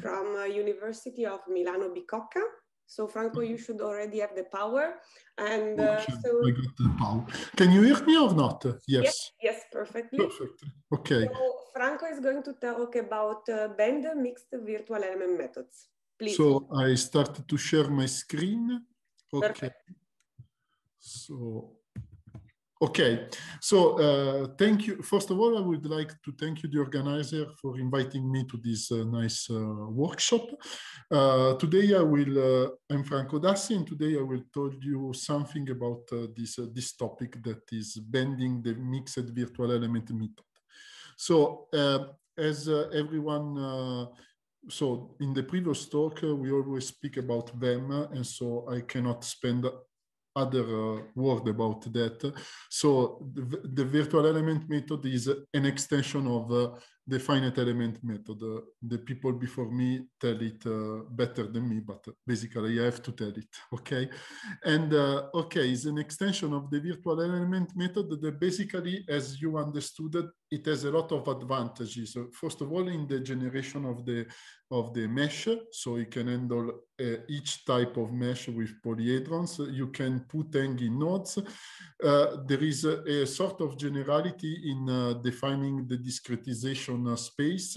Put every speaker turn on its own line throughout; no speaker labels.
from uh, University of Milano Bicocca. So Franco, you should already have the power. And uh, so I got the power. Can you hear me or not? Yes. Yes, yes perfectly. Perfect. Okay. So Franco is going to talk about uh, mixed virtual element methods. Please. So I started to share my screen. Okay. Perfect. So Okay, so uh, thank you. First of all, I would like to thank you, the organizer, for inviting me to this uh, nice uh, workshop. Uh, today, I will. Uh, I'm Franco Dassi, and today I will tell you something about uh, this this topic that is bending the mixed virtual element method. So, as everyone. so in the previous talk, we always speak about them, and so I cannot spend other uh, word about that. So the, the, virtual element method is an extension of uh, the finite element method. Uh, the people before me tell it uh, better than me, but basically I have to tell it, okay? And uh, okay, it's an extension of the virtual element method that basically, as you understood it, it has a lot of advantages. First of all, in the generation of the of the mesh. So you can handle uh, each type of mesh with polyhedrons. You can put hanging nodes. Uh, there is a, a, sort of generality in uh, defining the discretization uh, space.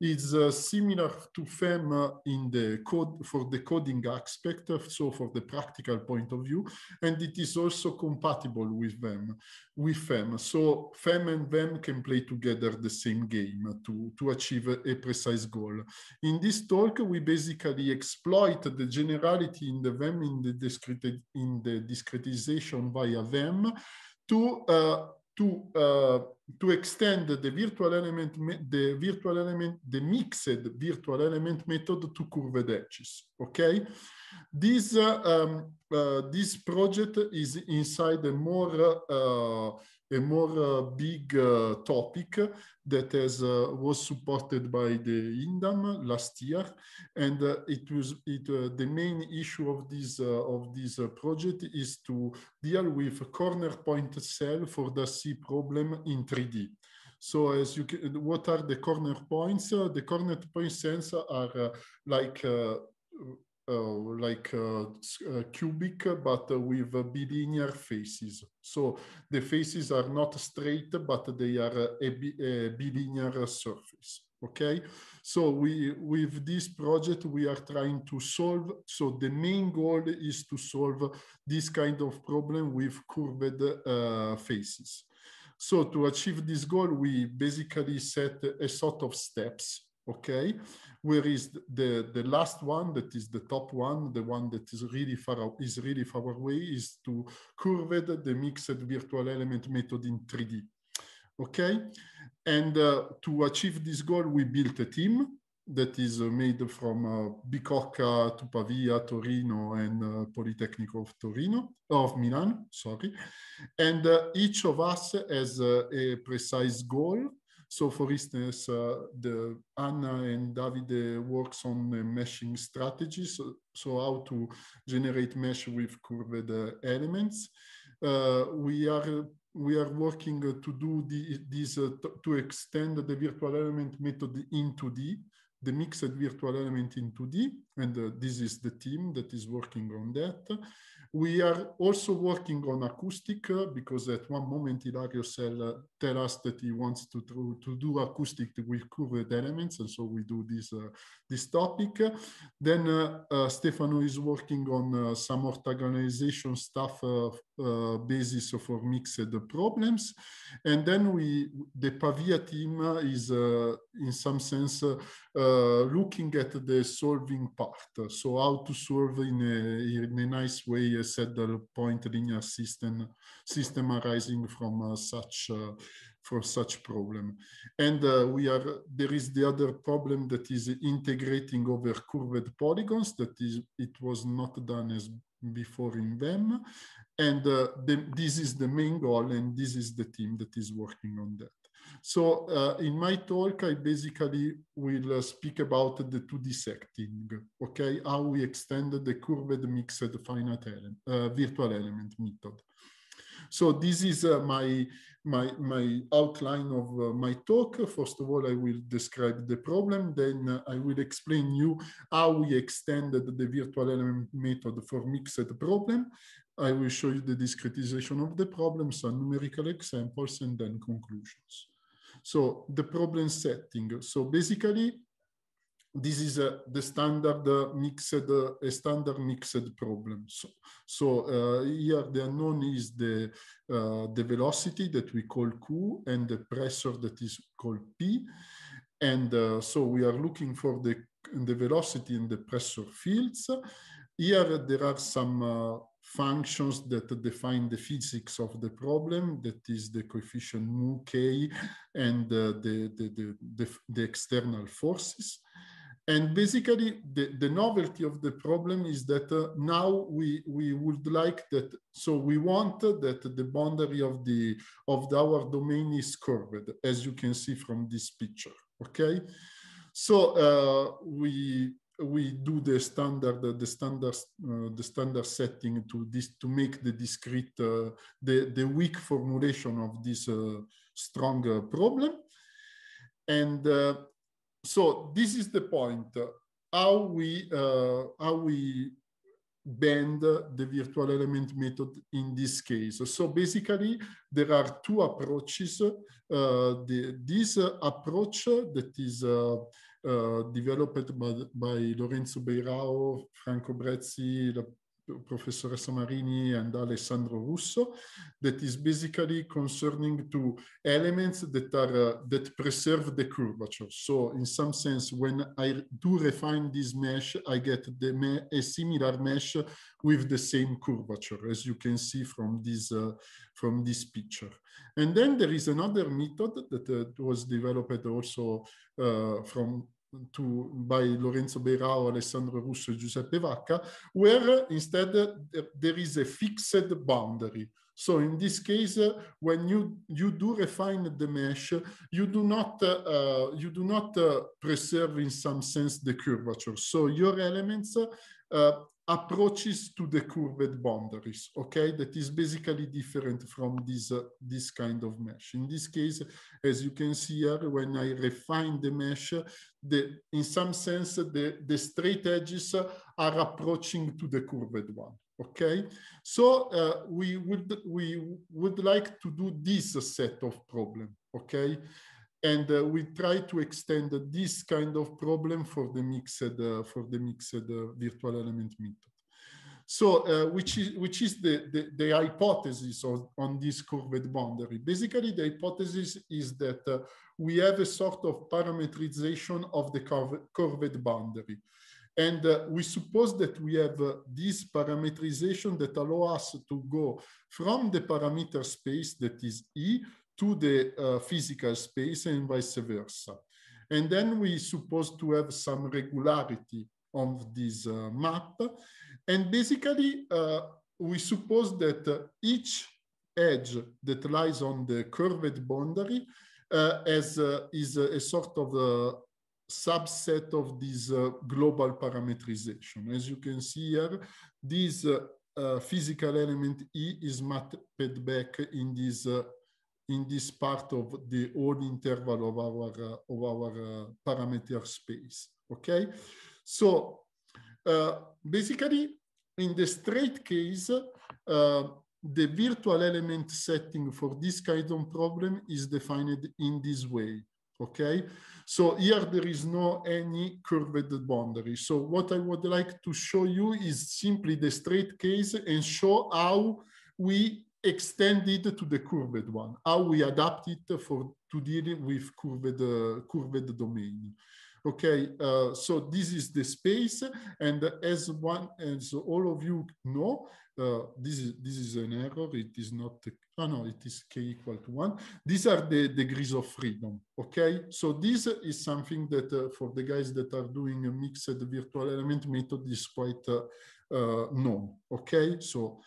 It's uh, similar to FEM uh, in the code for the coding aspect, so for the practical point of view, and it is also compatible with them, with FEM. So FEM and VEM can play together the same game to, to achieve a, a precise goal. In this talk, we basically exploit the generality in the VEM in the, in the discretization via VEM to uh, to uh, to extend the virtual element the virtual element the mixed virtual element method to curved edges. Okay, this uh, um, uh, this project is inside a more uh, a more uh, big uh, topic that has, uh, was supported by the INDAM last year. And it was it, the main issue of this, of this project is to deal with corner point cell for the C problem in 3D. So as you can, what are the corner points? Uh, the corner point cells are uh, like uh, uh, like uh, uh, cubic, but with bilinear faces. So the faces are not straight, but they are a, a bilinear surface okay so we with this project we are trying to solve so the main goal is to solve this kind of problem with curved uh, faces so to achieve this goal we basically set a sort of steps okay whereas the, the last one that is the top one, the one that is really far is really far away is to curve the mixed virtual element method in 3D. Okay, and uh, to achieve this goal, we built a team that is uh, made from uh, Bicocca to Pavia, Torino, and uh, of Torino, of Milan, sorry. And uh, each of us has uh, a precise goal so for instance, uh, the Anna and Davide works on meshing strategies, so, so, how to generate mesh with curved uh, elements. Uh, we are we are working to do the, this to extend the virtual element method in 2D the mixed virtual element in 2D, and uh, this is the team that is working on that. We are also working on acoustic uh, because at one moment Hilario Sell tell us that he wants to, to, to do acoustic with curved elements, and so we do this, uh, this topic. Then uh, uh, Stefano is working on some orthogonalization stuff basis for mixed problems. And then we, the Pavia team is in some sense looking at the solving part. So how to solve in a, in a nice way a saddle point linear system, system arising from uh, such uh, for such problem. And uh, we are, there is the other problem that is integrating over curved polygons that is, it was not done as before in them. And uh, the, this is the main goal and this is the team that is working on that. So uh, in my talk, I basically will uh, speak about the 2D setting. okay? How we extend the curved mixed finite element uh, virtual element method. So this is uh, my, my, my outline of uh, my talk. First of all, I will describe the problem. Then uh, I will explain you how we extended the virtual element method for mixed problem. I will show you the discretization of the problems some numerical examples and then conclusions. So the problem setting. So basically this is a, the standard mixed a standard mixed problem. So, so uh, here the unknown is the uh, the velocity that we call q and the pressure that is called p, and uh, so we are looking for the the velocity and the pressure fields. Here there are some functions that define the physics of the problem, that is the coefficient mu k and uh, the, the, the, the, external forces and basically, the, the novelty of the problem is that uh, now we, we would like that, so we want that the boundary of, the, of the, our domain is curved, as you can see from this picture, okay? So uh, we, we do the standard, the standard, uh, the standard setting to this, to make the discrete, uh, the, the weak formulation of this uh, strong uh, problem. And so this is the point, uh, how we, uh, how we bend the virtual element method in this case. So basically, there are two approaches. Uh, the, this approach that is uh, uh, developed by, by Lorenzo Beirao, Franco Brezzi, Professoressa Marini and Alessandro Russo, that is basically concerning to elements that are uh, that preserve the curvature. So in some sense, when I do refine this mesh, I get me a similar mesh with the same curvature, as you can see from this uh, from this picture. And then there is another method that uh, was developed also uh, from to by Lorenzo Berao, Alessandro Russo, Giuseppe Vacca, where instead there is a fixed boundary. So in this case, uh, when you you do refine the mesh, you do not uh, you do not uh, preserve in some sense the curvature. So your elements uh, approaches to the curved boundaries, okay? That is basically different from this, uh, this kind of mesh. In this case, as you can see here, when I refine the mesh, the, in some sense, the, the straight edges are approaching to the curved one, okay? So uh, we, would, we would like to do this set of problem, okay? and uh, we try to extend this kind of problem for the mixed uh, for the mixed uh, virtual element method. So, uh, which is which is the the, the hypothesis on, on, this curved boundary? Basically, the hypothesis is that uh, we have a sort of parametrization of the curve, curved boundary. And uh, we suppose that we have uh, this parametrization that allow us to go from the parameter space that is E to the uh, physical space and vice versa. And then we supposed to have some regularity of this uh, map. And basically, uh, we suppose that each edge that lies on the curved boundary uh, as uh, is a, a, sort of a subset of this uh, global parametrization. As you can see here, this physical element E is mapped back in this in this part of the whole interval of our, uh, of our uh, parameter space, okay? So uh, basically, in the straight case, uh, the virtual element setting for this kind of problem is defined in this way, okay? So here there is no any curved boundary. So what I would like to show you is simply the straight case and show how we extended to the curved one, how we adapt it for to deal with curved, uh, curved domain. Okay, uh, so this is the space, and as one as all of you know, uh, this is this is an error. It is not. Oh no, it is k equal to one. These are the degrees of freedom. Okay, so this is something that uh, for the guys that are doing a mixed virtual element method is quite uh, uh, known. Okay, so.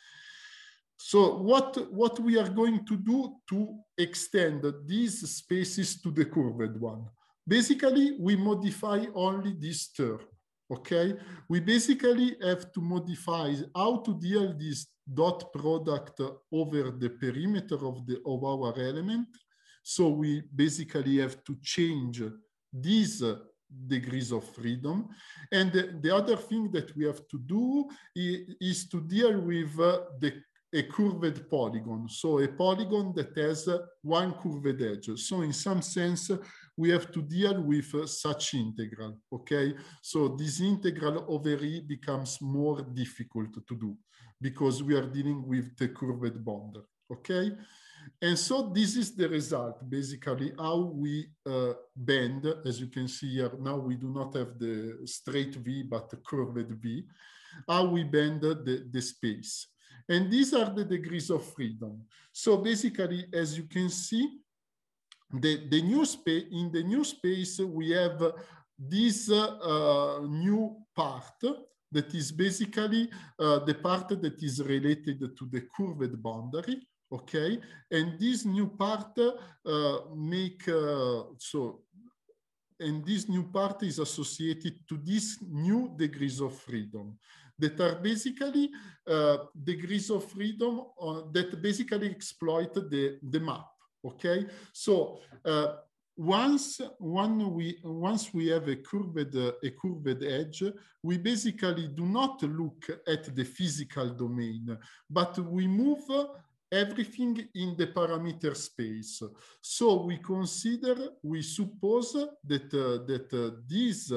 So what, what we are going to do to extend these spaces to the curved one? Basically, we modify only this term, okay? We basically have to modify how to deal this dot product over the perimeter of, the, of our element. So we basically have to change these degrees of freedom. And the, the, other thing that we have to do is, is to deal with uh, the a curved polygon. So a polygon that has uh, one curved edge. So in some sense, we have to deal with uh, such integral, okay? So this integral over E becomes more difficult to do because we are dealing with the curved bond, okay? And so this is the result, basically, how we uh, bend, as you can see here, now we do not have the straight V, but the curved V, how we bend the, the space. And these are the degrees of freedom. So basically, as you can see, the, the new space, in the new space, we have this uh, new part that is basically uh, the part that is related to the curved boundary, okay? And this new part uh, make, uh, so and this new part is associated to these new degrees of freedom that are basically uh, degrees of freedom on, uh, that basically exploit the, the map, okay? So uh, once when we once we have a curved uh, a curved edge we basically do not look at the physical domain but we move everything in the parameter space so we consider we suppose that uh, that uh, this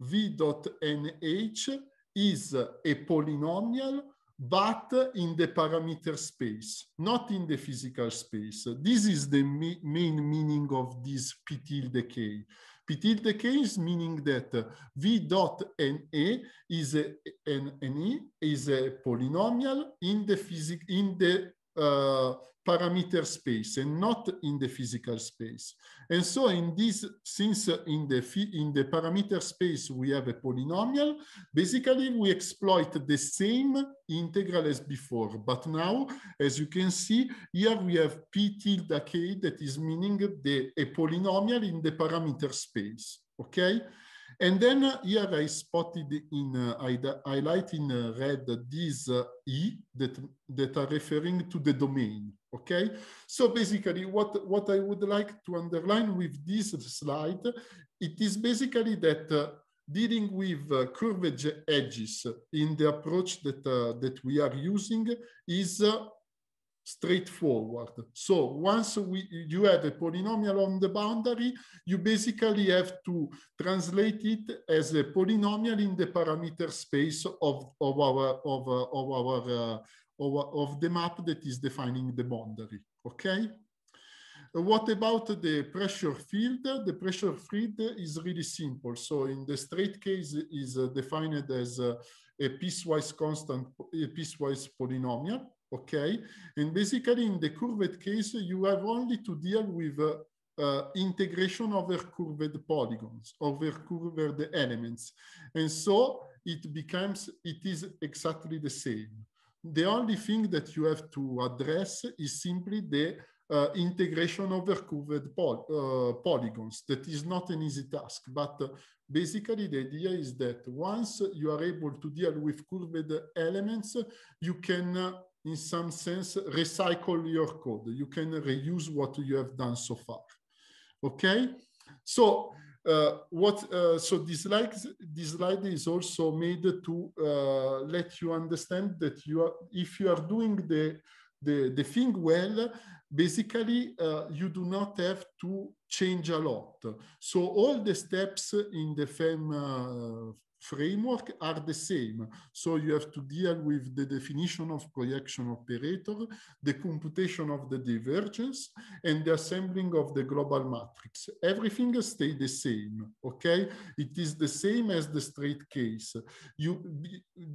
v dot nh is a polynomial, but in the parameter space, not in the physical space. This is the main meaning of this P tilde K. P tilde K is meaning that V dot NA is a, an, an e is a polynomial in the physic in the uh, parameter space and not in the physical space. And so in this, since in the, in the parameter space we have a polynomial, basically we exploit the same integral as before. But now, as you can see, here we have p tilde k that is meaning the, a polynomial in the parameter space, okay? And then uh, here I spotted in, uh, I highlight in uh, red these uh, E that, that are referring to the domain, okay? So basically what, what I would like to underline with this slide, it is basically that uh, dealing with uh, curved edges in the approach that, uh, that we are using is straightforward. So once we, you have a polynomial on the boundary, you basically have to translate it as a polynomial in the parameter space of, of our, of, uh, of our, uh, of, of the map that is defining the boundary, okay? What about the pressure field? The pressure field is really simple. So in the straight case is uh, defined as a, uh, a piecewise constant, a piecewise polynomial okay? And basically in the curved case, you have only to deal with uh, uh, integration over curved polygons, over curved elements. And so it becomes, it is exactly the same. The only thing that you have to address is simply the uh, integration over curved poly uh, polygons. That is not an easy task, but uh, basically the idea is that once you are able to deal with curved elements, you can uh, in some sense, recycle your code. You can reuse what you have done so far. Okay, so uh, what uh, so this slide, this slide is also made to uh, let you understand that you are if you are doing the the, the thing well basically uh, you do not have to change a lot so all the steps in the FEM framework are the same. So you have to deal with the definition of projection operator, the computation of the divergence, and the assembling of the global matrix. Everything stays the same, okay? It is the same as the straight case. You,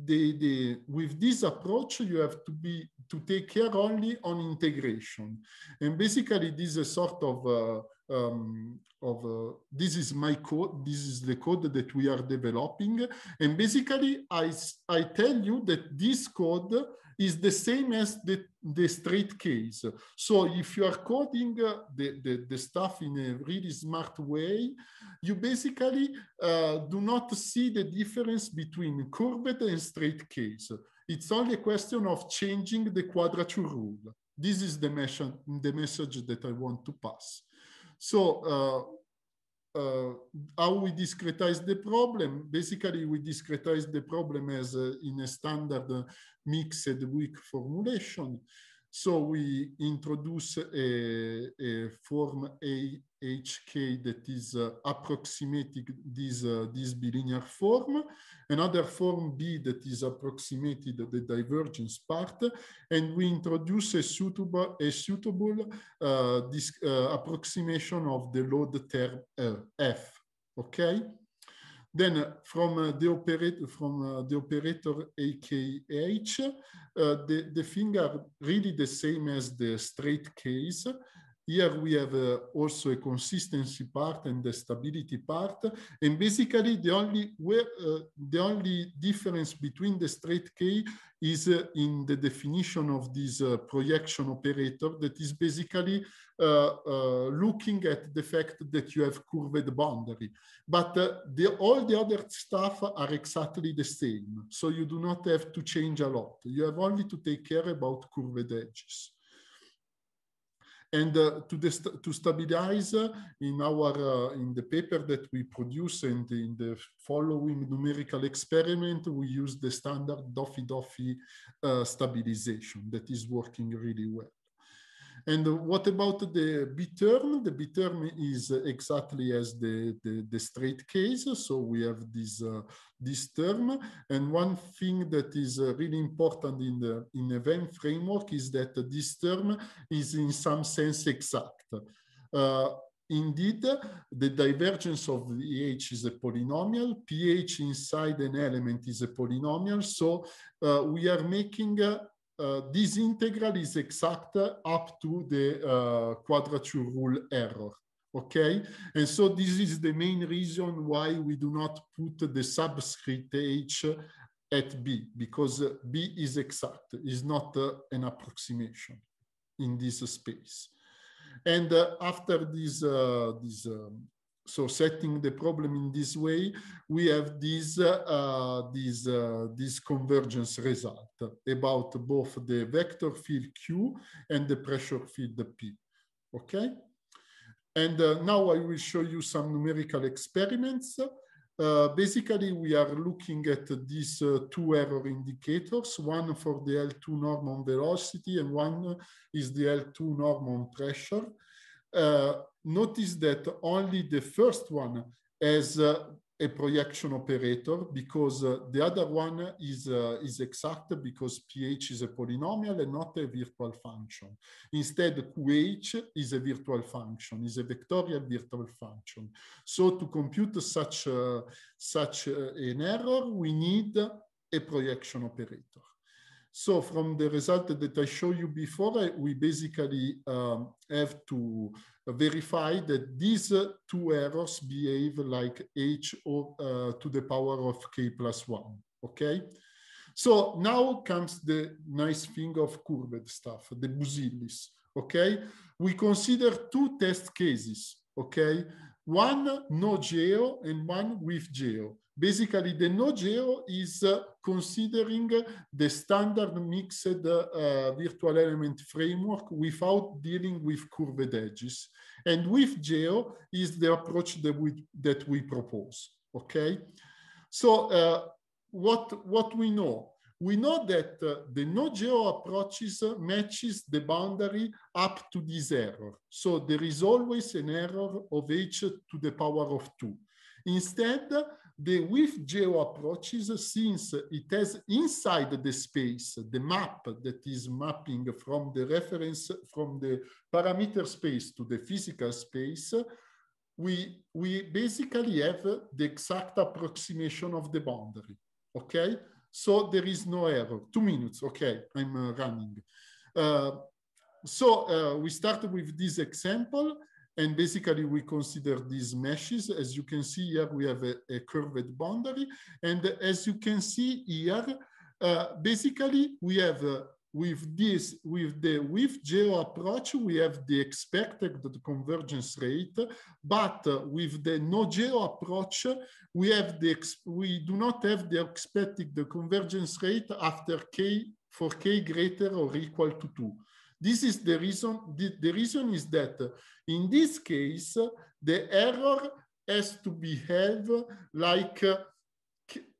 the, the, with this approach, you have to be to take care only on integration. And basically, this is a sort of uh, um, of uh, this is my code, this is the code that we are developing. And basically, I, I tell you that this code is the same as the, the straight case. So if you are coding uh, the, the, the, stuff in a really smart way, you basically uh, do not see the difference between curved and straight case. It's only a question of changing the quadrature rule. This is the, mes the message that I want to pass. So uh, uh, how we discretize the problem. Basically, we discretize the problem as uh, in a standard uh, mixed weak formulation. So we introduce a, a form AHK that is uh, approximating this, uh, this bilinear form, another form B that is approximated the divergence part, and we introduce a suitable, a suitable uh, this, uh, approximation of the load term uh, F, okay? Then uh, from uh, uh, the operator, from the operator AKH, the, the thing are really the same as the straight case. Here we have uh, also a consistency part and the stability part. And basically the only, where, uh, the only difference between the straight K is uh, in the definition of this uh, projection operator that is basically uh, uh, looking at the fact that you have curved boundary. But the, all the other stuff are exactly the same. So you do not have to change a lot. You have only to take care about curved edges. And uh, to, to stabilize uh, in our, uh, in the paper that we produce and in the following numerical experiment, we use the standard Doffy-Doffy duffy stabilization that is working really well. And what about the B term? The B term is exactly as the, the, the straight case. So we have this, uh, this term. And one thing that is uh, really important in the in event framework is that this term is in some sense exact. Uh, Indeed, the divergence of the H is a polynomial, pH inside an element is a polynomial, so uh, we are making uh, uh, this integral is exact up to the uh, quadrature rule error okay? And so this is the main reason why we do not put the subscript h at b, because b is exact, is not uh, an approximation in this space. And uh, after this, uh, this um, so setting the problem in this way, we have this, uh, this, uh, this convergence result about both the vector field Q and the pressure field P, okay? And uh, now I will show you some numerical experiments. Uh, basically, we are looking at these uh, two error indicators, one for the L2 norm on velocity and one is the L2 norm on pressure. Uh, notice that only the first one has uh, a projection operator because uh, the other one is, uh, is exact because pH is a polynomial and not a virtual function. Instead, QH is a virtual function, is a vectorial virtual function. So to compute such, uh, such uh, an error, we need a projection operator. So from the result that I showed you before, we basically um, have to verify that these two errors behave like h uh, to the power of k plus one, okay? So now comes the nice thing of curved stuff, the busilis, okay? We consider two test cases, okay? One no geo and one with geo. Basically, the no-geo is uh, considering the standard mixed uh, uh, virtual element framework without dealing with curved edges. And with geo is the approach that we, that we propose, okay? So uh, what, what we know? We know that uh, the no-geo approaches uh, matches the boundary up to this error. So there is always an error of h to the power of two. Instead, the with geo approaches since it has inside the space the map that is mapping from the reference from the parameter space to the physical space we we basically have the exact approximation of the boundary okay so there is no error two minutes okay i'm uh, running uh, so uh, we start with this example and basically, we consider these meshes. As you can see here, we have a, a curved boundary. And as you can see here, uh, basically, we have uh, with this, with the with geo approach, we have the expected convergence rate, but uh, with the no geo approach, we have the we do not have the expected the convergence rate after k for k greater or equal to two. This is the reason. The, the reason is that uh, in this case, the error has to behave like uh,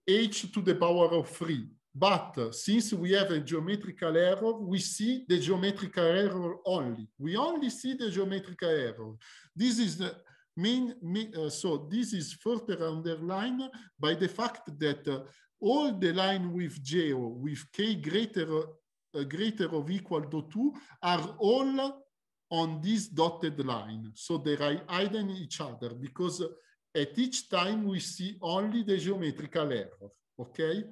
h to the power of 3. But uh, since we have a geometrical error, we see the geometrical error only. We only see the geometrical error. This is the mean, uh, so this is further underlined by the fact that uh, all the line with J with K greater greater of equal to 2 are all on this dotted line. So they are hiding each other because at each time we see only the geometrical error, okay?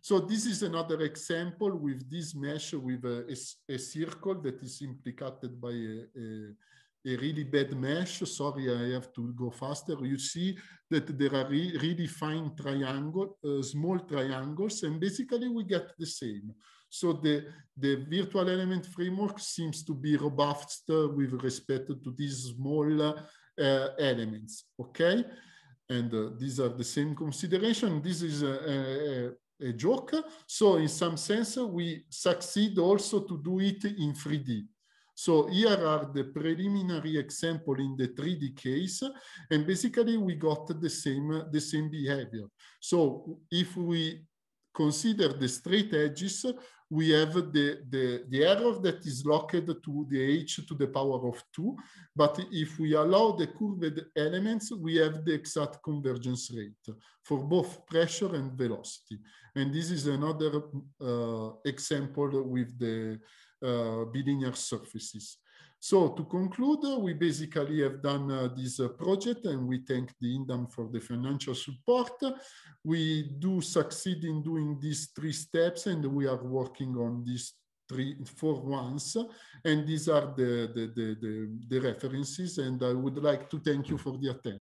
So this is another example with this mesh with a, a, a circle that is implicated by a, a, a, really bad mesh. Sorry, I have to go faster. You see that there are re really fine triangle, uh, small triangles, and basically we get the same. So the, the virtual element framework seems to be robust with respect to these small uh, elements, okay? And uh, these are the same consideration. This is a, a a joke. So in some sense, we succeed also to do it in 3D. So here are the preliminary example in the 3D case, and basically we got the same, the same behavior. So if we consider the straight edges, we have the, the, the error that is locked to the h to the power of 2. But if we allow the curved elements, we have the exact convergence rate for both pressure and velocity. And this is another uh, example with the uh, bilinear surfaces. So to conclude, uh, we basically have done uh, this uh, project and we thank the INDAM for the financial support. We do succeed in doing these three steps and we are working on these three, four ones. And these are the, the, the, the, the references and I would like to thank you for the attention.